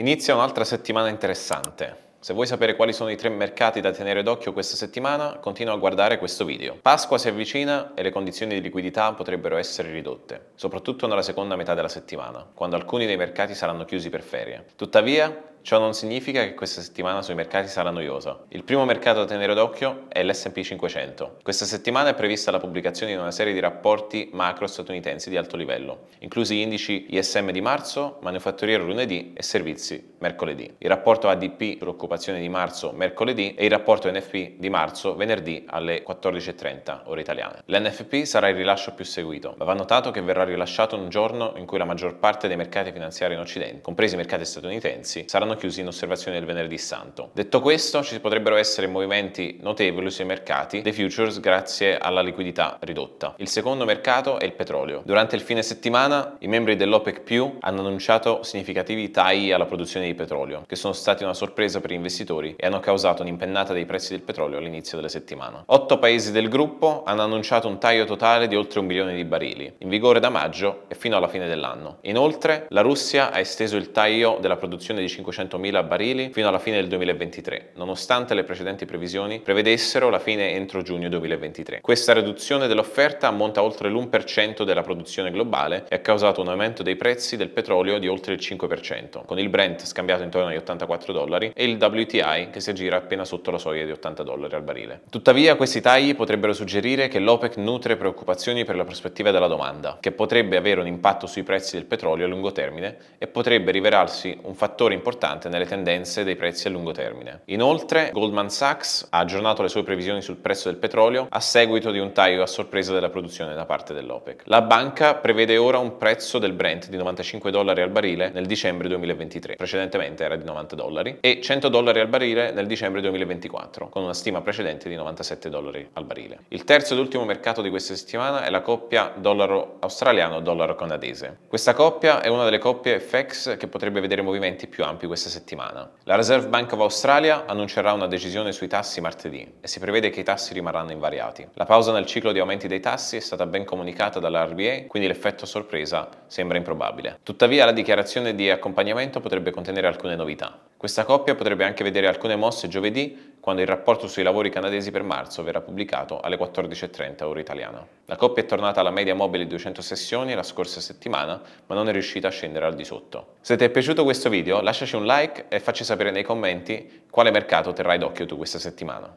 Inizia un'altra settimana interessante. Se vuoi sapere quali sono i tre mercati da tenere d'occhio questa settimana, continua a guardare questo video. Pasqua si avvicina e le condizioni di liquidità potrebbero essere ridotte, soprattutto nella seconda metà della settimana, quando alcuni dei mercati saranno chiusi per ferie. Tuttavia, Ciò non significa che questa settimana sui mercati sarà noiosa. Il primo mercato da tenere d'occhio è l'SP 500. Questa settimana è prevista la pubblicazione di una serie di rapporti macro statunitensi di alto livello, inclusi gli indici ISM di marzo, manufatturiero lunedì e servizi mercoledì. Il rapporto ADP sull'occupazione di marzo mercoledì e il rapporto NFP di marzo venerdì alle 14.30 ore italiane. L'NFP sarà il rilascio più seguito, ma va notato che verrà rilasciato un giorno in cui la maggior parte dei mercati finanziari in Occidente, compresi i mercati statunitensi, saranno saranno chiusi in osservazione del venerdì santo. Detto questo, ci potrebbero essere movimenti notevoli sui mercati dei futures grazie alla liquidità ridotta. Il secondo mercato è il petrolio. Durante il fine settimana i membri dell'OPEC più hanno annunciato significativi tagli alla produzione di petrolio, che sono stati una sorpresa per gli investitori e hanno causato un'impennata dei prezzi del petrolio all'inizio della settimana. Otto paesi del gruppo hanno annunciato un taglio totale di oltre un milione di barili, in vigore da maggio e fino alla fine dell'anno. Inoltre, la Russia ha esteso il taglio della produzione di 500 400.000 barili fino alla fine del 2023, nonostante le precedenti previsioni prevedessero la fine entro giugno 2023. Questa riduzione dell'offerta ammonta oltre l'1% della produzione globale e ha causato un aumento dei prezzi del petrolio di oltre il 5%, con il Brent scambiato intorno agli 84 dollari e il WTI che si aggira appena sotto la soglia di 80 dollari al barile. Tuttavia questi tagli potrebbero suggerire che l'OPEC nutre preoccupazioni per la prospettiva della domanda, che potrebbe avere un impatto sui prezzi del petrolio a lungo termine e potrebbe rivelarsi un fattore importante importante nelle tendenze dei prezzi a lungo termine. Inoltre, Goldman Sachs ha aggiornato le sue previsioni sul prezzo del petrolio a seguito di un taglio a sorpresa della produzione da parte dell'OPEC. La banca prevede ora un prezzo del Brent di 95 dollari al barile nel dicembre 2023, precedentemente era di 90 dollari, e 100 dollari al barile nel dicembre 2024, con una stima precedente di 97 dollari al barile. Il terzo ed ultimo mercato di questa settimana è la coppia dollaro australiano-dollaro canadese. Questa coppia è una delle coppie FX che potrebbe vedere movimenti più ampi questa questa settimana. La Reserve Bank of Australia annuncerà una decisione sui tassi martedì e si prevede che i tassi rimarranno invariati. La pausa nel ciclo di aumenti dei tassi è stata ben comunicata dalla RBA, quindi l'effetto sorpresa sembra improbabile. Tuttavia la dichiarazione di accompagnamento potrebbe contenere alcune novità. Questa coppia potrebbe anche vedere alcune mosse giovedì, quando il rapporto sui lavori canadesi per marzo verrà pubblicato alle 14.30 ora italiana. La coppia è tornata alla media mobile di 200 sessioni la scorsa settimana, ma non è riuscita a scendere al di sotto. Se ti è piaciuto questo video, lasciaci un like e facci sapere nei commenti quale mercato terrai d'occhio tu questa settimana.